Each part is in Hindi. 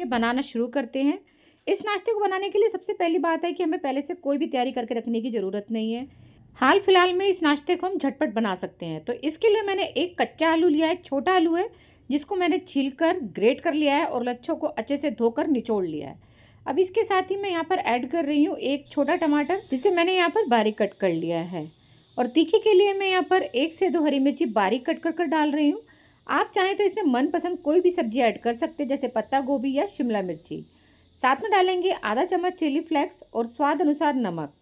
ये बनाना शुरू करते हैं इस नाश्ते को बनाने के लिए सबसे पहली बात है कि हमें पहले से कोई भी तैयारी करके रखने की ज़रूरत नहीं है हाल फिलहाल में इस नाश्ते को हम झटपट बना सकते हैं तो इसके लिए मैंने एक कच्चा आलू लिया है छोटा आलू है जिसको मैंने छील कर ग्रेट कर लिया है और लच्छों को अच्छे से धोकर निचोड़ लिया है अब इसके साथ ही मैं यहाँ पर ऐड कर रही हूँ एक छोटा टमाटर जिसे मैंने यहाँ पर बारीक कट कर लिया है और तीखे के लिए मैं यहाँ पर एक से दो हरी मिर्ची बारीक कट कर कर डाल रही हूँ आप चाहें तो इसमें मनपसंद कोई भी सब्जी ऐड कर सकते हैं जैसे पत्ता गोभी या शिमला मिर्ची साथ में डालेंगे आधा चम्मच चिली फ्लेक्स और स्वाद अनुसार नमक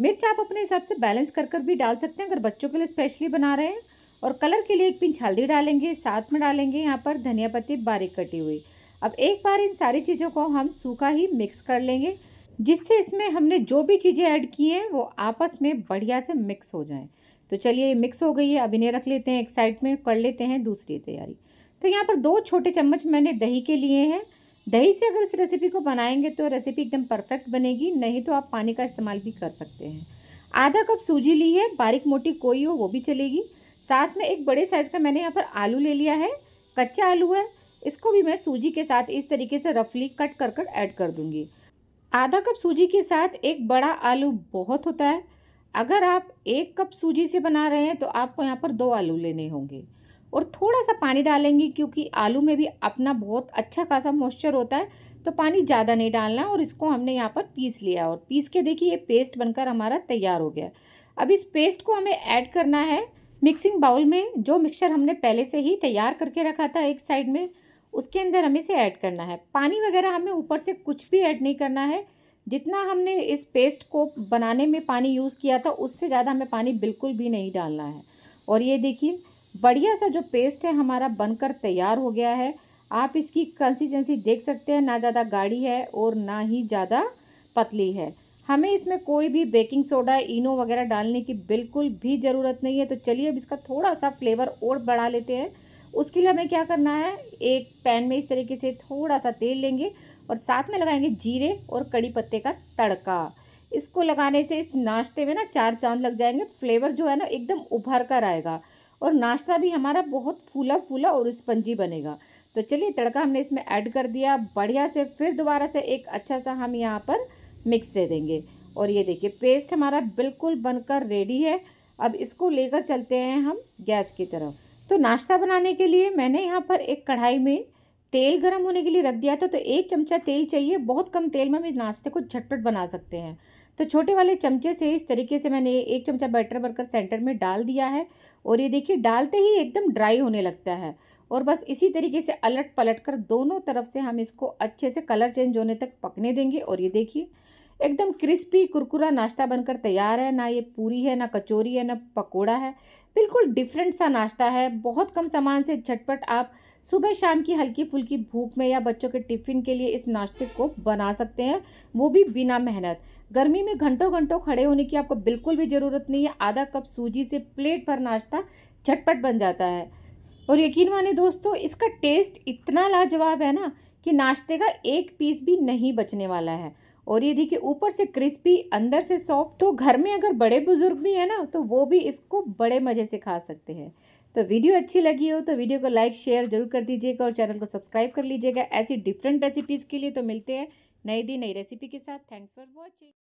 मिर्च आप अपने हिसाब से बैलेंस कर कर भी डाल सकते हैं अगर बच्चों के लिए स्पेशली बना रहे हैं और कलर के लिए एक पिंच हल्दी डालेंगे साथ में डालेंगे यहाँ पर धनिया पत्ती बारीक कटी हुई अब एक बार इन सारी चीज़ों को हम सूखा ही मिक्स कर लेंगे जिससे इसमें हमने जो भी चीज़ें ऐड की हैं वो आपस में बढ़िया से मिक्स हो जाएं तो चलिए मिक्स हो गई है अब इन्हें रख लेते हैं एक साइड में कर लेते हैं दूसरी तैयारी तो यहाँ पर दो छोटे चम्मच मैंने दही के लिए हैं दही से अगर इस रेसिपी को बनाएंगे तो रेसिपी एकदम परफेक्ट बनेगी नहीं तो आप पानी का इस्तेमाल भी कर सकते हैं आधा कप सूजी ली है बारीक मोटी कोई हो वो भी चलेगी साथ में एक बड़े साइज़ का मैंने यहाँ पर आलू ले लिया है कच्चा आलू है इसको भी मैं सूजी के साथ इस तरीके से रफली कट कर कर ऐड कर दूँगी आधा कप सूजी के साथ एक बड़ा आलू बहुत होता है अगर आप एक कप सूजी से बना रहे हैं तो आपको यहाँ पर दो आलू लेने होंगे और थोड़ा सा पानी डालेंगे क्योंकि आलू में भी अपना बहुत अच्छा खासा मॉइस्चर होता है तो पानी ज़्यादा नहीं डालना और इसको हमने यहाँ पर पीस लिया और पीस के देखिए ये पेस्ट बनकर हमारा तैयार हो गया अब इस पेस्ट को हमें ऐड करना है मिक्सिंग बाउल में जो मिक्सर हमने पहले से ही तैयार करके रखा था एक साइड में उसके अंदर हमें इसे ऐड करना है पानी वगैरह हमें ऊपर से कुछ भी ऐड नहीं करना है जितना हमने इस पेस्ट को बनाने में पानी यूज़ किया था उससे ज़्यादा हमें पानी बिल्कुल भी नहीं डालना है और ये देखिए बढ़िया सा जो पेस्ट है हमारा बनकर तैयार हो गया है आप इसकी कंसिस्टेंसी देख सकते हैं ना ज़्यादा गाढ़ी है और ना ही ज़्यादा पतली है हमें इसमें कोई भी बेकिंग सोडा इनो वगैरह डालने की बिल्कुल भी ज़रूरत नहीं है तो चलिए अब इसका थोड़ा सा फ्लेवर और बढ़ा लेते हैं उसके लिए हमें क्या करना है एक पैन में इस तरीके से थोड़ा सा तेल लेंगे और साथ में लगाएंगे जीरे और कड़ी पत्ते का तड़का इसको लगाने से इस नाश्ते में ना चार चांद लग जाएंगे फ्लेवर जो है ना एकदम उभर कर आएगा और नाश्ता भी हमारा बहुत फूला फूला और स्पंजी बनेगा तो चलिए तड़का हमने इसमें ऐड कर दिया बढ़िया से फिर दोबारा से एक अच्छा सा हम यहाँ पर मिक्स दे देंगे और ये देखिए पेस्ट हमारा बिल्कुल बनकर रेडी है अब इसको लेकर चलते हैं हम गैस की तरफ तो नाश्ता बनाने के लिए मैंने यहाँ पर एक कढ़ाई में तेल गर्म होने के लिए रख दिया था तो एक चमचा तेल चाहिए बहुत कम तेल में हम इस नाश्ते को झटपट बना सकते हैं तो छोटे वाले चमचे से इस तरीके से मैंने एक चमचा बैटर बरकर सेंटर में डाल दिया है और ये देखिए डालते ही एकदम ड्राई होने लगता है और बस इसी तरीके से अलट पलट कर दोनों तरफ से हम इसको अच्छे से कलर चेंज होने तक पकने देंगे और ये देखिए एकदम क्रिस्पी कुरकुरा नाश्ता बनकर तैयार है ना ये पूरी है ना कचौरी है ना पकोड़ा है बिल्कुल डिफरेंट सा नाश्ता है बहुत कम सामान से झटपट आप सुबह शाम की हल्की फुल्की भूख में या बच्चों के टिफ़िन के लिए इस नाश्ते को बना सकते हैं वो भी बिना मेहनत गर्मी में घंटों घंटों खड़े होने की आपको बिल्कुल भी ज़रूरत नहीं है आधा कप सूजी से प्लेट पर नाश्ता झटपट बन जाता है और यकीन माने दोस्तों इसका टेस्ट इतना लाजवाब है ना कि नाश्ते का एक पीस भी नहीं बचने वाला है और ये देखिए ऊपर से क्रिस्पी अंदर से सॉफ्ट तो घर में अगर बड़े बुज़ुर्ग भी हैं ना तो वो भी इसको बड़े मज़े से खा सकते हैं तो वीडियो अच्छी लगी हो तो वीडियो को लाइक शेयर जरूर कर दीजिएगा और चैनल को सब्सक्राइब कर लीजिएगा ऐसी डिफरेंट रेसिपीज़ के लिए तो मिलते हैं नई दी नई रेसिपी के साथ थैंक्स फॉर वॉचिंग